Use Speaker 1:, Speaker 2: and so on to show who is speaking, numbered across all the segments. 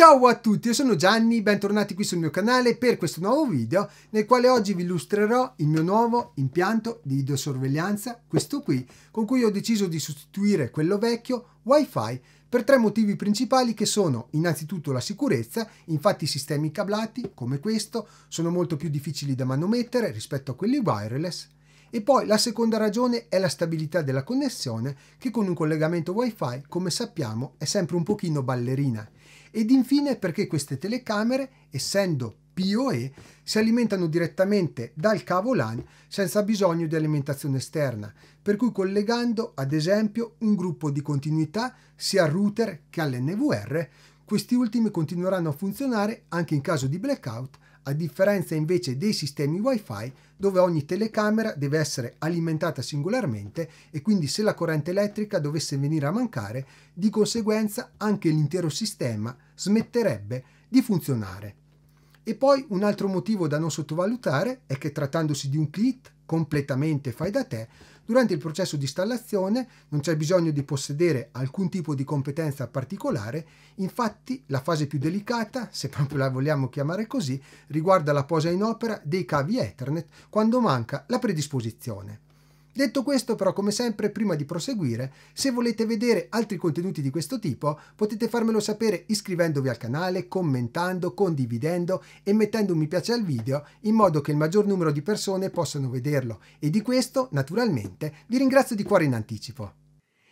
Speaker 1: Ciao a tutti, io sono Gianni, bentornati qui sul mio canale per questo nuovo video nel quale oggi vi illustrerò il mio nuovo impianto di videosorveglianza, questo qui, con cui ho deciso di sostituire quello vecchio Wi-Fi per tre motivi principali che sono innanzitutto la sicurezza, infatti i sistemi cablati come questo sono molto più difficili da manomettere rispetto a quelli wireless e poi la seconda ragione è la stabilità della connessione che con un collegamento wifi come sappiamo è sempre un pochino ballerina ed infine perché queste telecamere, essendo POE, si alimentano direttamente dal cavo LAN senza bisogno di alimentazione esterna, per cui collegando ad esempio un gruppo di continuità sia al router che all'NVR, questi ultimi continueranno a funzionare anche in caso di blackout a differenza invece dei sistemi wifi dove ogni telecamera deve essere alimentata singolarmente e quindi se la corrente elettrica dovesse venire a mancare, di conseguenza anche l'intero sistema smetterebbe di funzionare. E poi un altro motivo da non sottovalutare è che trattandosi di un kit completamente fai da te, durante il processo di installazione non c'è bisogno di possedere alcun tipo di competenza particolare, infatti la fase più delicata, se proprio la vogliamo chiamare così, riguarda la posa in opera dei cavi Ethernet quando manca la predisposizione. Detto questo però come sempre prima di proseguire se volete vedere altri contenuti di questo tipo potete farmelo sapere iscrivendovi al canale, commentando, condividendo e mettendo un mi piace al video in modo che il maggior numero di persone possano vederlo e di questo naturalmente vi ringrazio di cuore in anticipo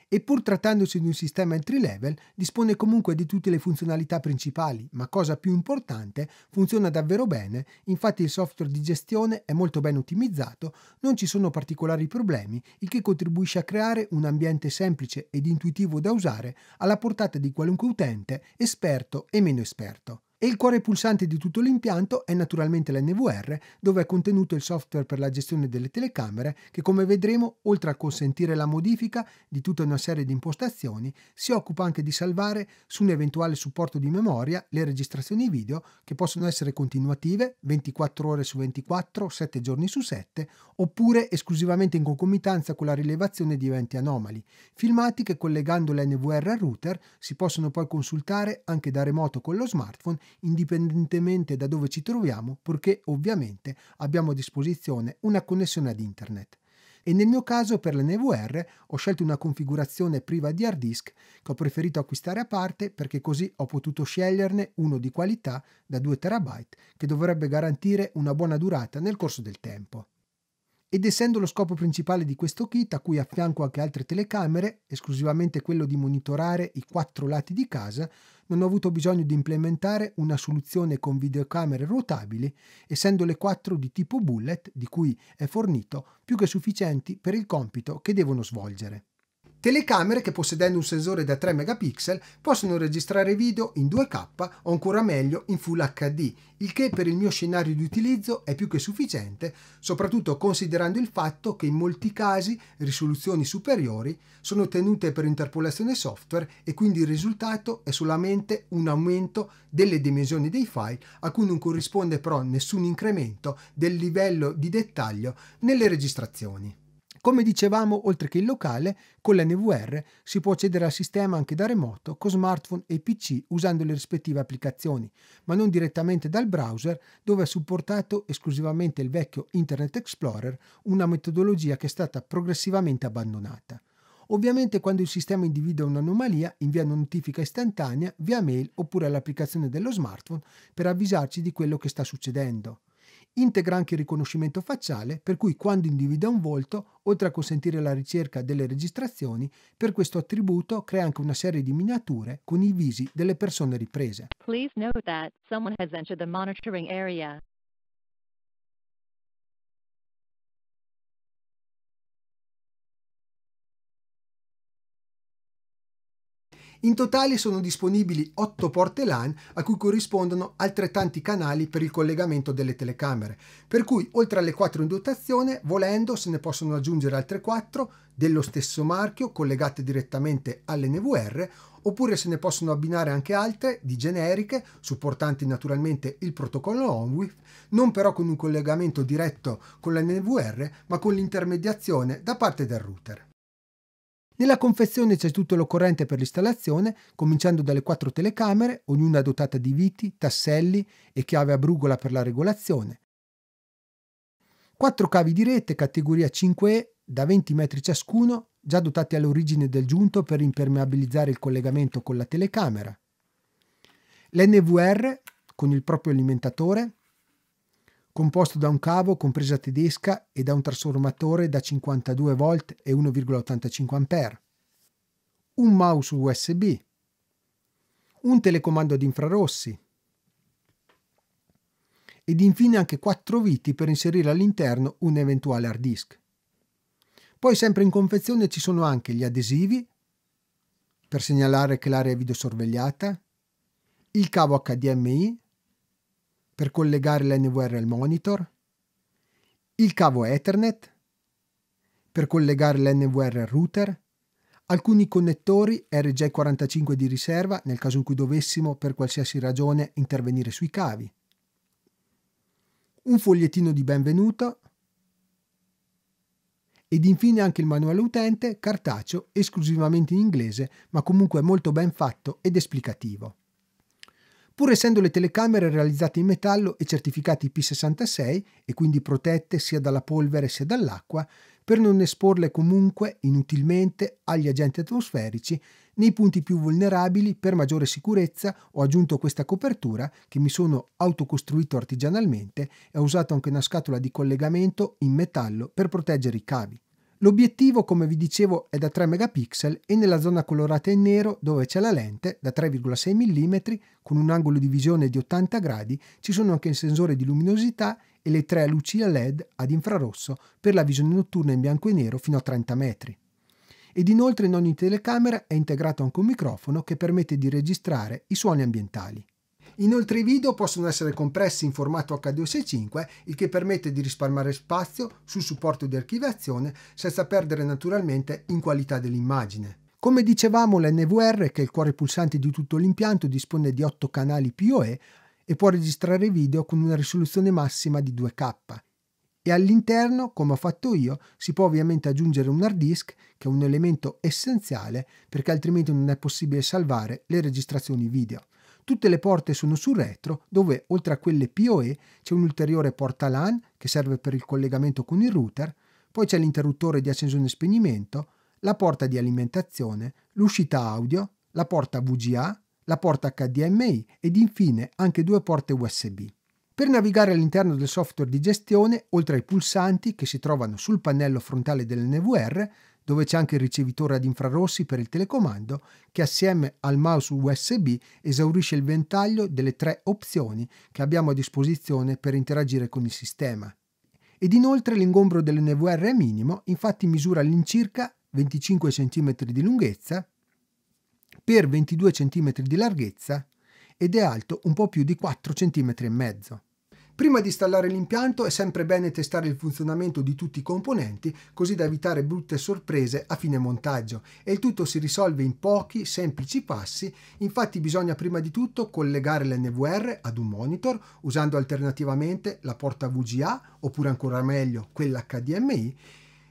Speaker 1: e pur trattandosi di un sistema entry level dispone comunque di tutte le funzionalità principali, ma cosa più importante, funziona davvero bene, infatti il software di gestione è molto ben ottimizzato, non ci sono particolari problemi, il che contribuisce a creare un ambiente semplice ed intuitivo da usare alla portata di qualunque utente, esperto e meno esperto. E il cuore pulsante di tutto l'impianto è naturalmente l'NVR, dove è contenuto il software per la gestione delle telecamere che come vedremo, oltre a consentire la modifica di tutta una serie di impostazioni, si occupa anche di salvare su un eventuale supporto di memoria le registrazioni video che possono essere continuative 24 ore su 24, 7 giorni su 7, oppure esclusivamente in concomitanza con la rilevazione di eventi anomali, filmati che collegando l'NVR al router si possono poi consultare anche da remoto con lo smartphone indipendentemente da dove ci troviamo, purché ovviamente abbiamo a disposizione una connessione ad internet e nel mio caso per l'NVR ho scelto una configurazione priva di hard disk che ho preferito acquistare a parte perché così ho potuto sceglierne uno di qualità da 2 TB che dovrebbe garantire una buona durata nel corso del tempo ed essendo lo scopo principale di questo kit, a cui affianco anche altre telecamere, esclusivamente quello di monitorare i quattro lati di casa, non ho avuto bisogno di implementare una soluzione con videocamere ruotabili, essendo le quattro di tipo bullet, di cui è fornito, più che sufficienti per il compito che devono svolgere. Telecamere che possedendo un sensore da 3 megapixel possono registrare video in 2K o ancora meglio in Full HD, il che per il mio scenario di utilizzo è più che sufficiente, soprattutto considerando il fatto che in molti casi risoluzioni superiori sono ottenute per interpolazione software e quindi il risultato è solamente un aumento delle dimensioni dei file a cui non corrisponde però nessun incremento del livello di dettaglio nelle registrazioni. Come dicevamo, oltre che in locale, con la NVR si può accedere al sistema anche da remoto con smartphone e PC usando le rispettive applicazioni, ma non direttamente dal browser dove è supportato esclusivamente il vecchio Internet Explorer, una metodologia che è stata progressivamente abbandonata. Ovviamente quando il sistema individua un'anomalia invia una notifica istantanea via mail oppure all'applicazione dello smartphone per avvisarci di quello che sta succedendo. Integra anche il riconoscimento facciale, per cui quando individua un volto, oltre a consentire la ricerca delle registrazioni, per questo attributo crea anche una serie di miniature con i visi delle persone riprese. In totale sono disponibili 8 porte LAN a cui corrispondono altrettanti canali per il collegamento delle telecamere, per cui oltre alle 4 in dotazione, volendo se ne possono aggiungere altre 4 dello stesso marchio collegate direttamente all'NVR oppure se ne possono abbinare anche altre di generiche, supportanti naturalmente il protocollo ONWIF, non però con un collegamento diretto con l'NVR, ma con l'intermediazione da parte del router. Nella confezione c'è tutto l'occorrente per l'installazione, cominciando dalle quattro telecamere, ognuna dotata di viti, tasselli e chiave a brugola per la regolazione. Quattro cavi di rete categoria 5E da 20 metri ciascuno, già dotati all'origine del giunto per impermeabilizzare il collegamento con la telecamera. L'NVR con il proprio alimentatore composto da un cavo con presa tedesca e da un trasformatore da 52 V e 1,85 A, un mouse USB, un telecomando ad infrarossi ed infine anche quattro viti per inserire all'interno un eventuale hard disk. Poi sempre in confezione ci sono anche gli adesivi per segnalare che l'area è videosorvegliata, il cavo HDMI per collegare l'NVR al monitor, il cavo Ethernet per collegare l'NVR al router, alcuni connettori RJ45 di riserva nel caso in cui dovessimo per qualsiasi ragione intervenire sui cavi, un fogliettino di benvenuto ed infine anche il manuale utente cartaceo esclusivamente in inglese ma comunque molto ben fatto ed esplicativo pur essendo le telecamere realizzate in metallo e certificate IP66 e quindi protette sia dalla polvere sia dall'acqua, per non esporle comunque inutilmente agli agenti atmosferici nei punti più vulnerabili per maggiore sicurezza ho aggiunto questa copertura che mi sono autocostruito artigianalmente e ho usato anche una scatola di collegamento in metallo per proteggere i cavi. L'obiettivo, come vi dicevo, è da 3 megapixel e nella zona colorata in nero, dove c'è la lente, da 3,6 mm, con un angolo di visione di 80 gradi, ci sono anche il sensore di luminosità e le tre luci a LED ad infrarosso per la visione notturna in bianco e nero fino a 30 metri. Ed inoltre in ogni telecamera è integrato anche un microfono che permette di registrare i suoni ambientali. Inoltre i video possono essere compressi in formato H265, il che permette di risparmiare spazio sul supporto di archiviazione senza perdere naturalmente in qualità dell'immagine. Come dicevamo, l'NVR, che è il cuore pulsante di tutto l'impianto, dispone di 8 canali POE e può registrare video con una risoluzione massima di 2K. E all'interno, come ho fatto io, si può ovviamente aggiungere un hard disk, che è un elemento essenziale perché altrimenti non è possibile salvare le registrazioni video. Tutte le porte sono sul retro, dove oltre a quelle PoE c'è un'ulteriore porta LAN che serve per il collegamento con il router, poi c'è l'interruttore di accensione e spegnimento, la porta di alimentazione, l'uscita audio, la porta VGA, la porta HDMI ed infine anche due porte USB. Per navigare all'interno del software di gestione, oltre ai pulsanti che si trovano sul pannello frontale dell'NVR, dove c'è anche il ricevitore ad infrarossi per il telecomando che assieme al mouse USB esaurisce il ventaglio delle tre opzioni che abbiamo a disposizione per interagire con il sistema. Ed inoltre l'ingombro dell'NVR è minimo, infatti misura all'incirca 25 cm di lunghezza per 22 cm di larghezza ed è alto un po' più di 4 cm e mezzo. Prima di installare l'impianto è sempre bene testare il funzionamento di tutti i componenti così da evitare brutte sorprese a fine montaggio e il tutto si risolve in pochi semplici passi, infatti bisogna prima di tutto collegare l'NVR ad un monitor usando alternativamente la porta VGA oppure ancora meglio quella HDMI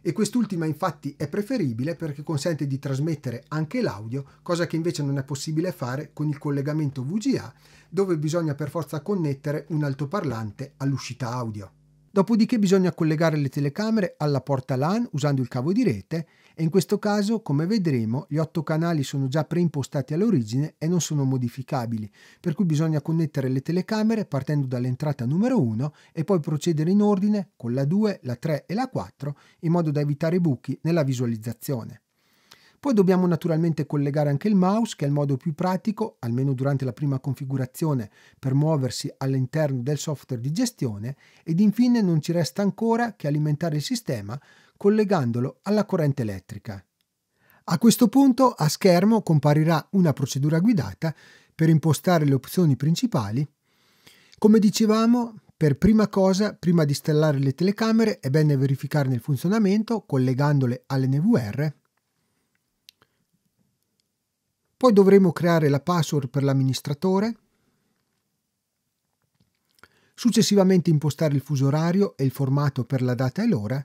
Speaker 1: e quest'ultima infatti è preferibile perché consente di trasmettere anche l'audio, cosa che invece non è possibile fare con il collegamento VGA dove bisogna per forza connettere un altoparlante all'uscita audio. Dopodiché bisogna collegare le telecamere alla porta LAN usando il cavo di rete e in questo caso, come vedremo, gli otto canali sono già preimpostati all'origine e non sono modificabili, per cui bisogna connettere le telecamere partendo dall'entrata numero 1 e poi procedere in ordine con la 2, la 3 e la 4 in modo da evitare buchi nella visualizzazione. Poi dobbiamo naturalmente collegare anche il mouse, che è il modo più pratico, almeno durante la prima configurazione, per muoversi all'interno del software di gestione, ed infine non ci resta ancora che alimentare il sistema collegandolo alla corrente elettrica. A questo punto a schermo comparirà una procedura guidata per impostare le opzioni principali. Come dicevamo, per prima cosa, prima di installare le telecamere, è bene verificarne il funzionamento collegandole all'NVR. Poi dovremo creare la password per l'amministratore. Successivamente impostare il fuso orario e il formato per la data e l'ora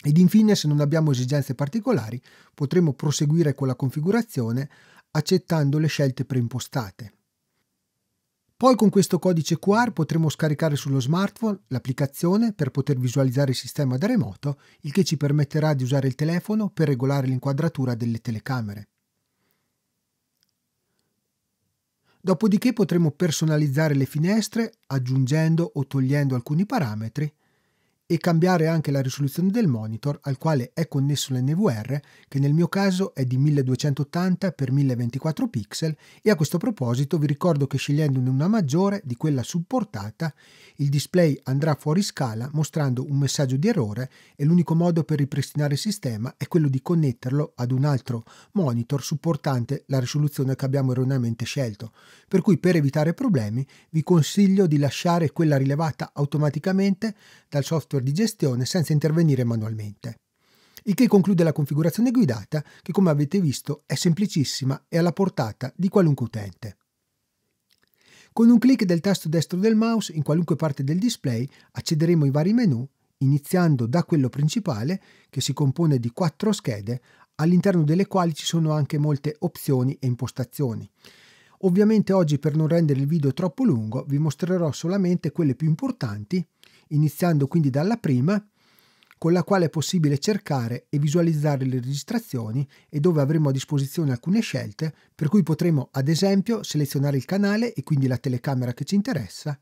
Speaker 1: Ed infine, se non abbiamo esigenze particolari, potremo proseguire con la configurazione accettando le scelte preimpostate. Poi con questo codice QR potremo scaricare sullo smartphone l'applicazione per poter visualizzare il sistema da remoto, il che ci permetterà di usare il telefono per regolare l'inquadratura delle telecamere. Dopodiché potremo personalizzare le finestre aggiungendo o togliendo alcuni parametri e cambiare anche la risoluzione del monitor al quale è connesso l'NVR che nel mio caso è di 1280x1024 pixel e a questo proposito vi ricordo che scegliendone una maggiore di quella supportata il display andrà fuori scala mostrando un messaggio di errore e l'unico modo per ripristinare il sistema è quello di connetterlo ad un altro monitor supportante la risoluzione che abbiamo erroneamente scelto per cui per evitare problemi vi consiglio di lasciare quella rilevata automaticamente dal software software di gestione senza intervenire manualmente. Il che conclude la configurazione guidata che come avete visto è semplicissima e alla portata di qualunque utente. Con un clic del tasto destro del mouse in qualunque parte del display accederemo ai vari menu iniziando da quello principale che si compone di quattro schede all'interno delle quali ci sono anche molte opzioni e impostazioni. Ovviamente oggi per non rendere il video troppo lungo vi mostrerò solamente quelle più importanti iniziando quindi dalla prima, con la quale è possibile cercare e visualizzare le registrazioni e dove avremo a disposizione alcune scelte, per cui potremo ad esempio selezionare il canale e quindi la telecamera che ci interessa,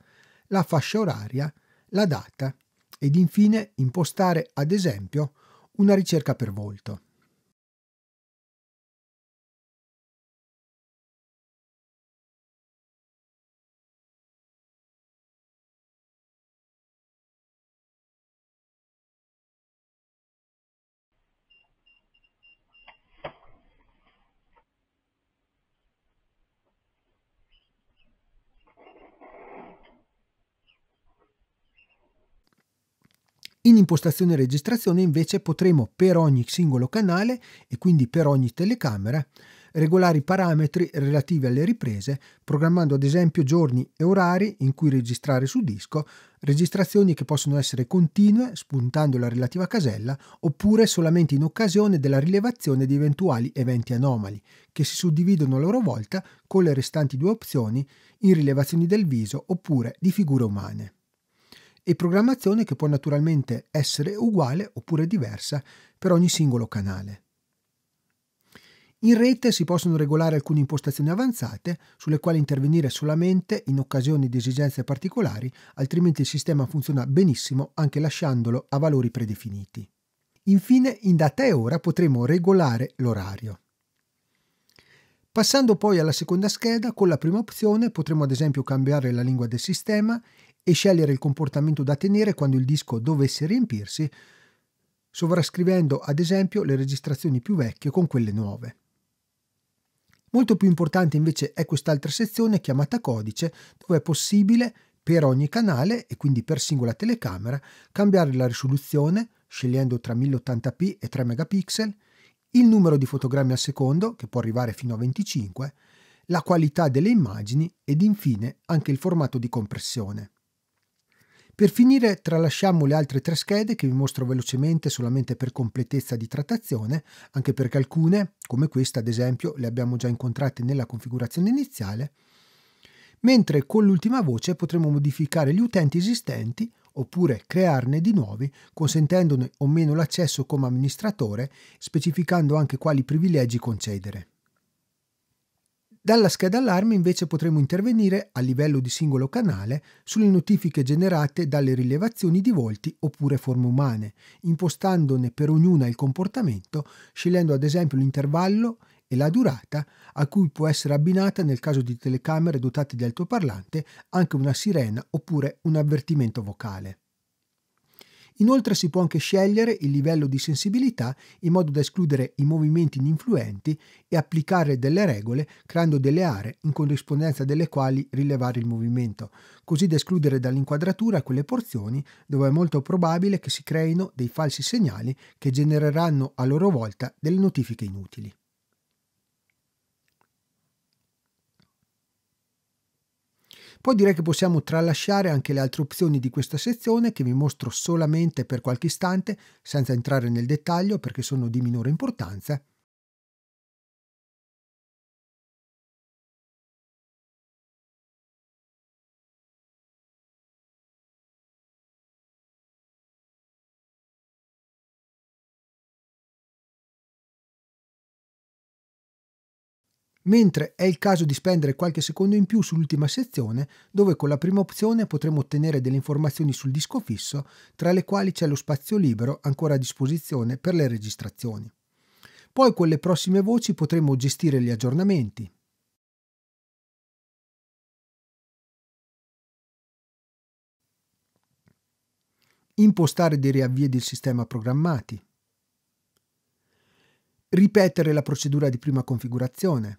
Speaker 1: la fascia oraria, la data ed infine impostare ad esempio una ricerca per volto. In impostazione e registrazione invece potremo per ogni singolo canale e quindi per ogni telecamera regolare i parametri relativi alle riprese, programmando ad esempio giorni e orari in cui registrare su disco, registrazioni che possono essere continue, spuntando la relativa casella, oppure solamente in occasione della rilevazione di eventuali eventi anomali, che si suddividono a loro volta con le restanti due opzioni in rilevazioni del viso oppure di figure umane e programmazione che può naturalmente essere uguale oppure diversa per ogni singolo canale. In rete si possono regolare alcune impostazioni avanzate sulle quali intervenire solamente in occasione di esigenze particolari, altrimenti il sistema funziona benissimo anche lasciandolo a valori predefiniti. Infine, in data e ora potremo regolare l'orario. Passando poi alla seconda scheda, con la prima opzione potremo ad esempio cambiare la lingua del sistema e scegliere il comportamento da tenere quando il disco dovesse riempirsi, sovrascrivendo ad esempio le registrazioni più vecchie con quelle nuove. Molto più importante invece è quest'altra sezione chiamata codice, dove è possibile per ogni canale e quindi per singola telecamera cambiare la risoluzione scegliendo tra 1080p e 3 megapixel, il numero di fotogrammi al secondo, che può arrivare fino a 25, la qualità delle immagini ed infine anche il formato di compressione. Per finire tralasciamo le altre tre schede che vi mostro velocemente solamente per completezza di trattazione, anche perché alcune, come questa ad esempio, le abbiamo già incontrate nella configurazione iniziale, mentre con l'ultima voce potremo modificare gli utenti esistenti oppure crearne di nuovi, consentendone o meno l'accesso come amministratore, specificando anche quali privilegi concedere. Dalla scheda allarme invece potremo intervenire a livello di singolo canale sulle notifiche generate dalle rilevazioni di volti oppure forme umane, impostandone per ognuna il comportamento, scegliendo ad esempio l'intervallo e la durata a cui può essere abbinata nel caso di telecamere dotate di altoparlante anche una sirena oppure un avvertimento vocale. Inoltre si può anche scegliere il livello di sensibilità in modo da escludere i movimenti ininfluenti e applicare delle regole creando delle aree in corrispondenza delle quali rilevare il movimento, così da escludere dall'inquadratura quelle porzioni dove è molto probabile che si creino dei falsi segnali che genereranno a loro volta delle notifiche inutili. Poi direi che possiamo tralasciare anche le altre opzioni di questa sezione che vi mostro solamente per qualche istante senza entrare nel dettaglio perché sono di minore importanza mentre è il caso di spendere qualche secondo in più sull'ultima sezione dove con la prima opzione potremo ottenere delle informazioni sul disco fisso tra le quali c'è lo spazio libero ancora a disposizione per le registrazioni. Poi con le prossime voci potremo gestire gli aggiornamenti, impostare dei riavvii del sistema programmati, ripetere la procedura di prima configurazione,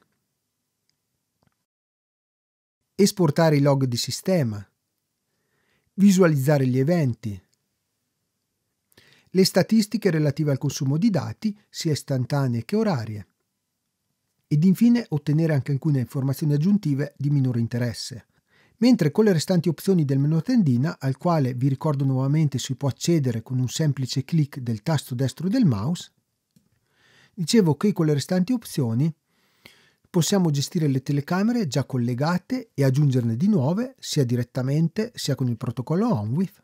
Speaker 1: esportare i log di sistema, visualizzare gli eventi, le statistiche relative al consumo di dati, sia istantanee che orarie, ed infine ottenere anche alcune informazioni aggiuntive di minore interesse. Mentre con le restanti opzioni del menu tendina, al quale vi ricordo nuovamente si può accedere con un semplice clic del tasto destro del mouse, dicevo che con le restanti opzioni possiamo gestire le telecamere già collegate e aggiungerne di nuove sia direttamente sia con il protocollo ONWIF.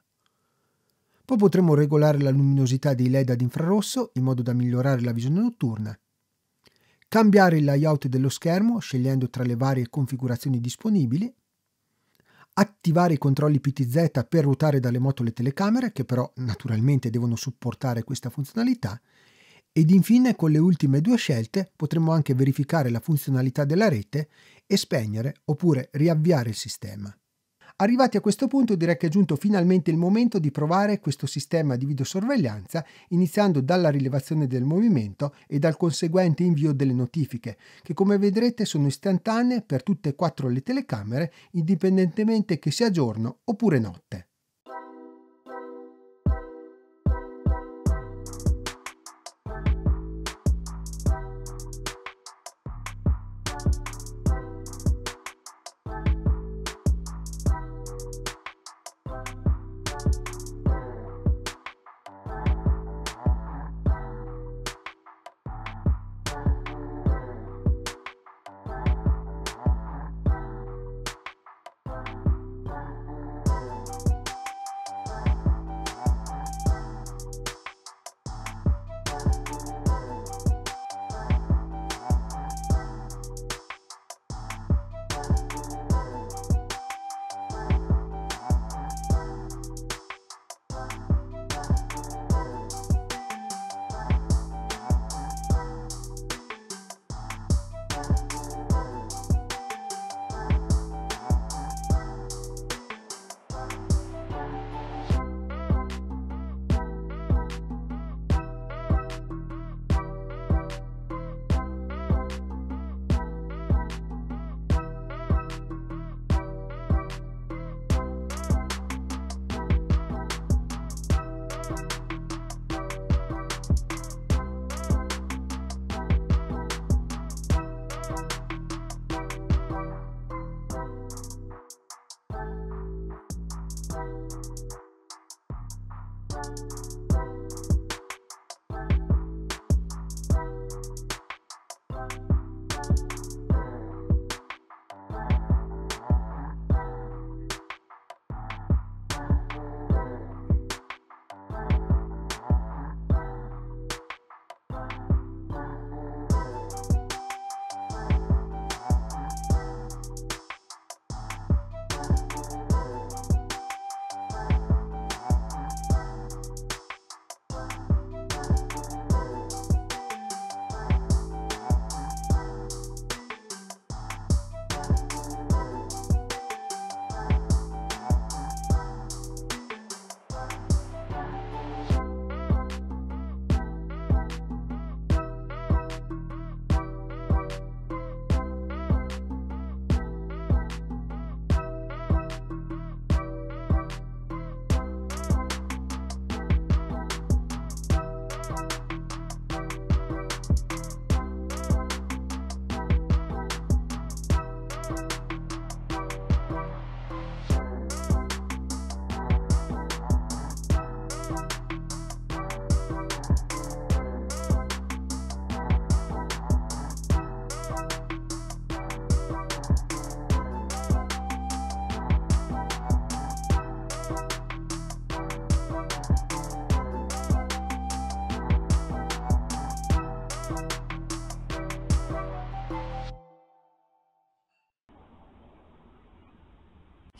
Speaker 1: Poi potremo regolare la luminosità dei LED ad infrarosso in modo da migliorare la visione notturna. Cambiare il layout dello schermo scegliendo tra le varie configurazioni disponibili. Attivare i controlli PTZ per ruotare dalle moto le telecamere che però naturalmente devono supportare questa funzionalità ed infine con le ultime due scelte potremo anche verificare la funzionalità della rete e spegnere oppure riavviare il sistema. Arrivati a questo punto direi che è giunto finalmente il momento di provare questo sistema di videosorveglianza iniziando dalla rilevazione del movimento e dal conseguente invio delle notifiche che come vedrete sono istantanee per tutte e quattro le telecamere indipendentemente che sia giorno oppure notte.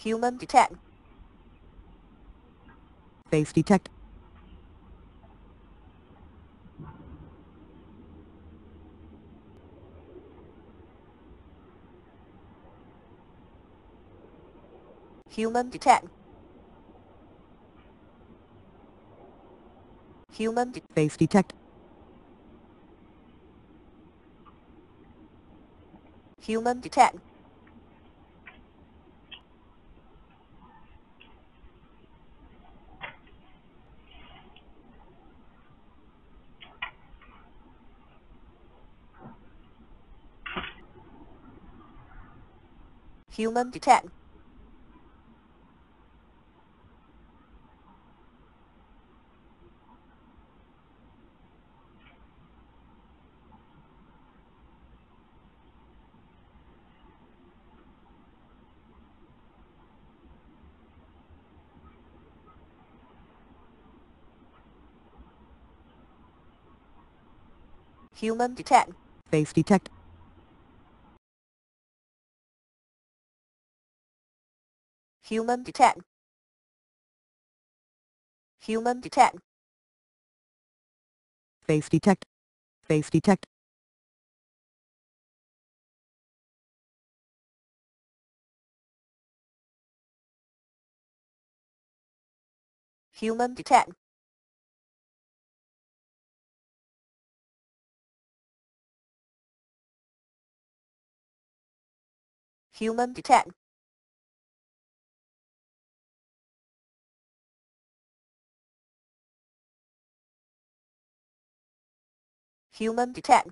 Speaker 2: Human detect. Face detect. Human detect. Human de face detect. Human detect. Human detect. Human detect. Face detect. Human detect. Human detect. Face detect. Face detect. Human detect. Human detect. human detect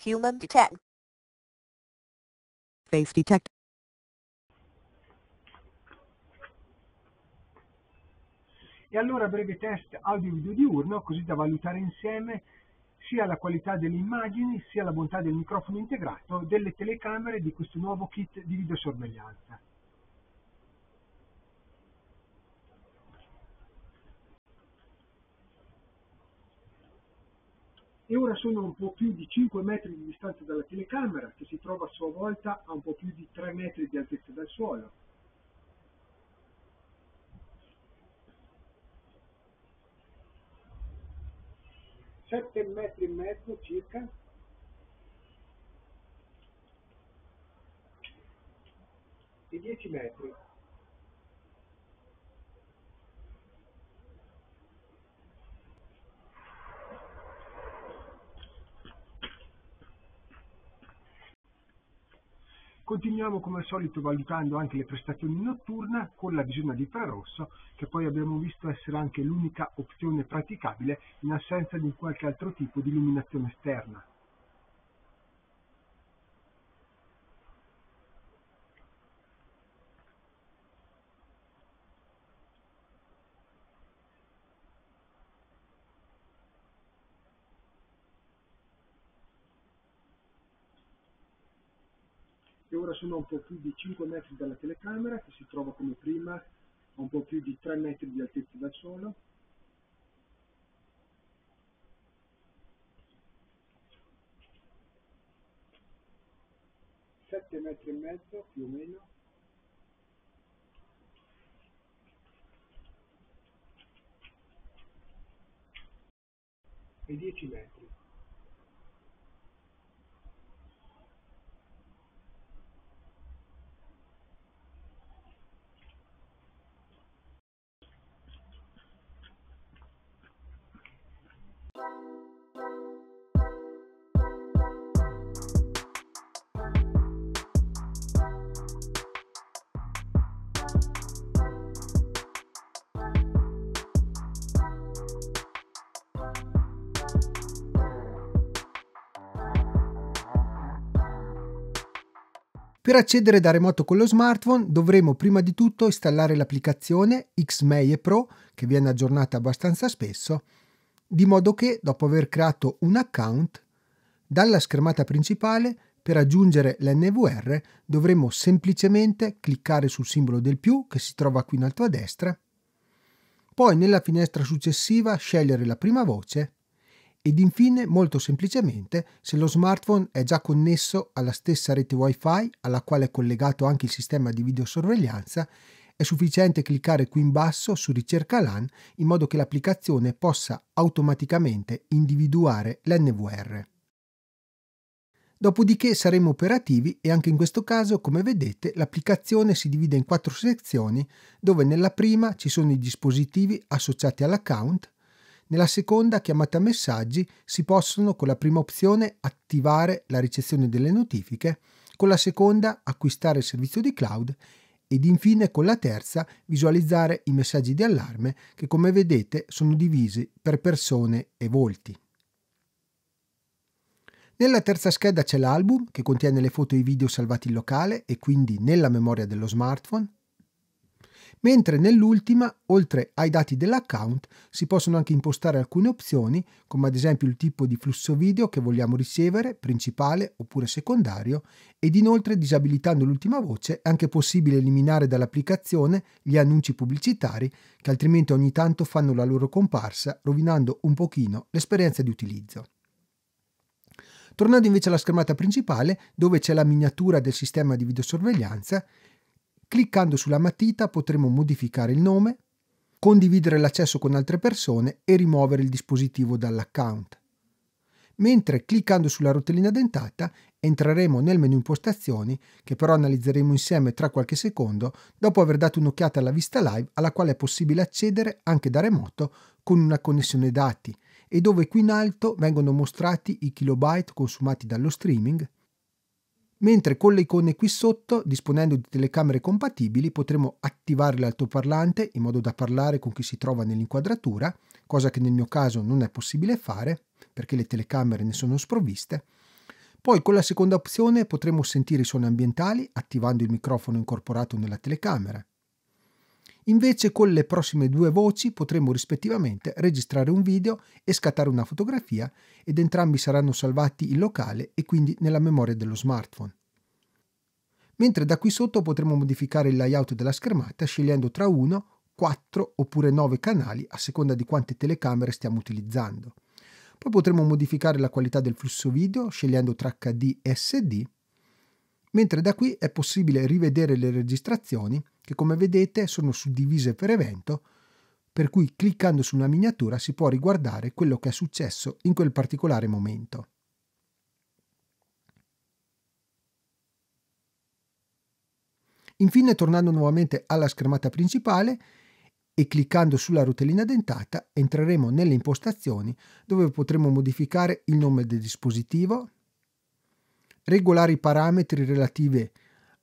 Speaker 2: Human detect. Face detect.
Speaker 3: e allora breve test audio-video diurno così da valutare insieme sia la qualità delle immagini sia la bontà del microfono integrato delle telecamere di questo nuovo kit di videosorveglianza. e ora sono a un po' più di 5 metri di distanza dalla telecamera che si trova a sua volta a un po' più di 3 metri di altezza dal suolo. sette metri e mezzo circa e dieci metri. Continuiamo come al solito valutando anche le prestazioni notturne con la visione di infrarosso che poi abbiamo visto essere anche l'unica opzione praticabile in assenza di qualche altro tipo di illuminazione esterna. sono un po' più di 5 metri dalla telecamera che si trova come prima a un po' più di 3 metri di altezza dal suolo. Sette metri e mezzo più o meno. E 10 metri.
Speaker 1: Per accedere da remoto con lo smartphone dovremo prima di tutto installare l'applicazione XMEI Pro che viene aggiornata abbastanza spesso, di modo che dopo aver creato un account, dalla schermata principale per aggiungere l'NVR dovremo semplicemente cliccare sul simbolo del più che si trova qui in alto a destra, poi nella finestra successiva scegliere la prima voce ed infine molto semplicemente se lo smartphone è già connesso alla stessa rete wifi alla quale è collegato anche il sistema di videosorveglianza è sufficiente cliccare qui in basso su ricerca LAN in modo che l'applicazione possa automaticamente individuare l'NVR. Dopodiché saremo operativi e anche in questo caso, come vedete, l'applicazione si divide in quattro sezioni dove nella prima ci sono i dispositivi associati all'account, nella seconda chiamata messaggi si possono con la prima opzione attivare la ricezione delle notifiche, con la seconda acquistare il servizio di cloud ed infine con la terza visualizzare i messaggi di allarme che come vedete sono divisi per persone e volti. Nella terza scheda c'è l'album che contiene le foto e i video salvati in locale e quindi nella memoria dello smartphone mentre nell'ultima, oltre ai dati dell'account, si possono anche impostare alcune opzioni, come ad esempio il tipo di flusso video che vogliamo ricevere, principale oppure secondario, ed inoltre disabilitando l'ultima voce è anche possibile eliminare dall'applicazione gli annunci pubblicitari che altrimenti ogni tanto fanno la loro comparsa, rovinando un pochino l'esperienza di utilizzo. Tornando invece alla schermata principale, dove c'è la miniatura del sistema di videosorveglianza, Cliccando sulla matita potremo modificare il nome, condividere l'accesso con altre persone e rimuovere il dispositivo dall'account. Mentre cliccando sulla rotellina dentata entreremo nel menu impostazioni che però analizzeremo insieme tra qualche secondo dopo aver dato un'occhiata alla vista live alla quale è possibile accedere anche da remoto con una connessione dati e dove qui in alto vengono mostrati i kilobyte consumati dallo streaming, mentre con le icone qui sotto, disponendo di telecamere compatibili, potremo attivare l'altoparlante in modo da parlare con chi si trova nell'inquadratura, cosa che nel mio caso non è possibile fare perché le telecamere ne sono sprovviste. Poi con la seconda opzione potremo sentire i suoni ambientali attivando il microfono incorporato nella telecamera. Invece con le prossime due voci potremo rispettivamente registrare un video e scattare una fotografia ed entrambi saranno salvati in locale e quindi nella memoria dello smartphone. Mentre da qui sotto potremo modificare il layout della schermata scegliendo tra 1, 4 oppure 9 canali a seconda di quante telecamere stiamo utilizzando. Poi potremo modificare la qualità del flusso video scegliendo tra HD e SD mentre da qui è possibile rivedere le registrazioni che come vedete sono suddivise per evento, per cui cliccando su una miniatura si può riguardare quello che è successo in quel particolare momento. Infine, tornando nuovamente alla schermata principale e cliccando sulla rotellina dentata, entreremo nelle impostazioni dove potremo modificare il nome del dispositivo, regolare i parametri relativi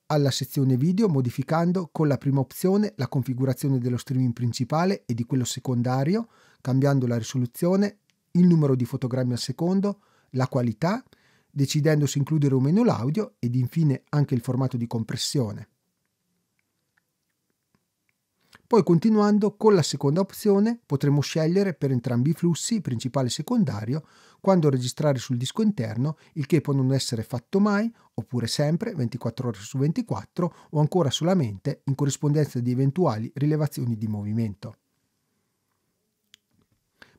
Speaker 1: alla sezione video modificando con la prima opzione la configurazione dello streaming principale e di quello secondario, cambiando la risoluzione, il numero di fotogrammi al secondo, la qualità, decidendo se includere o meno l'audio ed infine anche il formato di compressione. Poi continuando con la seconda opzione potremo scegliere per entrambi i flussi, principale e secondario, quando registrare sul disco interno, il che può non essere fatto mai, oppure sempre 24 ore su 24 o ancora solamente in corrispondenza di eventuali rilevazioni di movimento.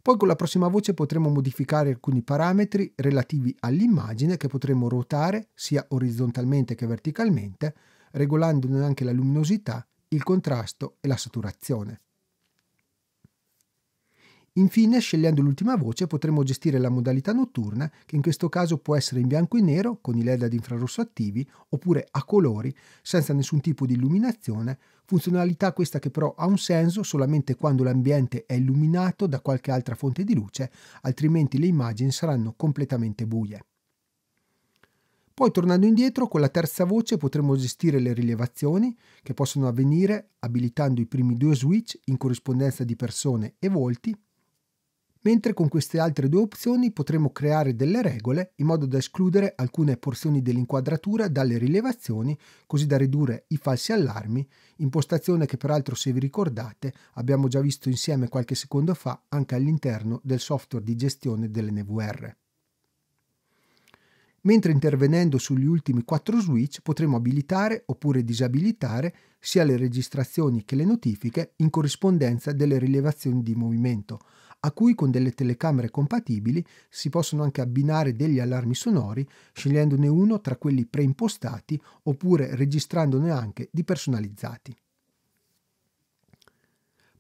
Speaker 1: Poi con la prossima voce potremo modificare alcuni parametri relativi all'immagine che potremo ruotare sia orizzontalmente che verticalmente, regolandone anche la luminosità il contrasto e la saturazione. Infine, scegliendo l'ultima voce, potremo gestire la modalità notturna, che in questo caso può essere in bianco e nero, con i LED ad infrarosso attivi, oppure a colori, senza nessun tipo di illuminazione, funzionalità questa che però ha un senso solamente quando l'ambiente è illuminato da qualche altra fonte di luce, altrimenti le immagini saranno completamente buie. Poi tornando indietro, con la terza voce potremo gestire le rilevazioni che possono avvenire abilitando i primi due switch in corrispondenza di persone e volti, mentre con queste altre due opzioni potremo creare delle regole in modo da escludere alcune porzioni dell'inquadratura dalle rilevazioni, così da ridurre i falsi allarmi, impostazione che peraltro se vi ricordate abbiamo già visto insieme qualche secondo fa anche all'interno del software di gestione dell'NVR mentre intervenendo sugli ultimi quattro switch potremo abilitare oppure disabilitare sia le registrazioni che le notifiche in corrispondenza delle rilevazioni di movimento, a cui con delle telecamere compatibili si possono anche abbinare degli allarmi sonori, scegliendone uno tra quelli preimpostati oppure registrandone anche di personalizzati.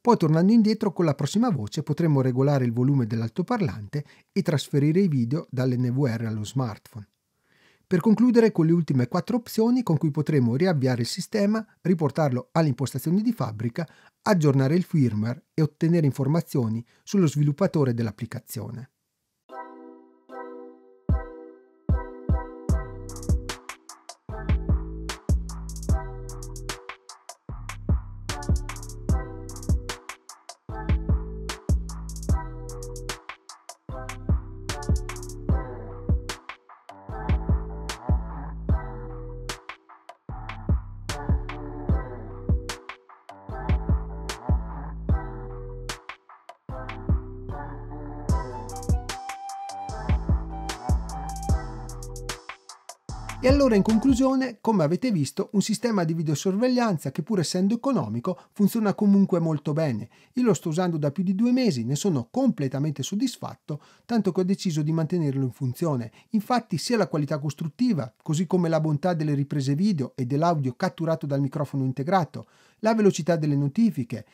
Speaker 1: Poi tornando indietro con la prossima voce potremo regolare il volume dell'altoparlante e trasferire i video dall'NVR allo smartphone. Per concludere con le ultime quattro opzioni con cui potremo riavviare il sistema, riportarlo alle impostazioni di fabbrica, aggiornare il firmware e ottenere informazioni sullo sviluppatore dell'applicazione. Allora in conclusione, come avete visto, un sistema di videosorveglianza che pur essendo economico funziona comunque molto bene. Io lo sto usando da più di due mesi, ne sono completamente soddisfatto, tanto che ho deciso di mantenerlo in funzione. Infatti sia la qualità costruttiva, così come la bontà delle riprese video e dell'audio catturato dal microfono integrato, la velocità delle notifiche,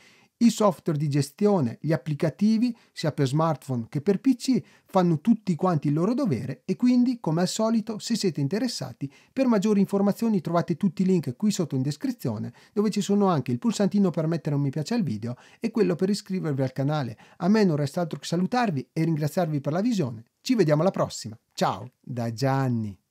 Speaker 1: i software di gestione, gli applicativi, sia per smartphone che per PC, fanno tutti quanti il loro dovere e quindi, come al solito, se siete interessati, per maggiori informazioni trovate tutti i link qui sotto in descrizione, dove ci sono anche il pulsantino per mettere un mi piace al video e quello per iscrivervi al canale. A me non resta altro che salutarvi e ringraziarvi per la visione. Ci vediamo alla prossima. Ciao da Gianni.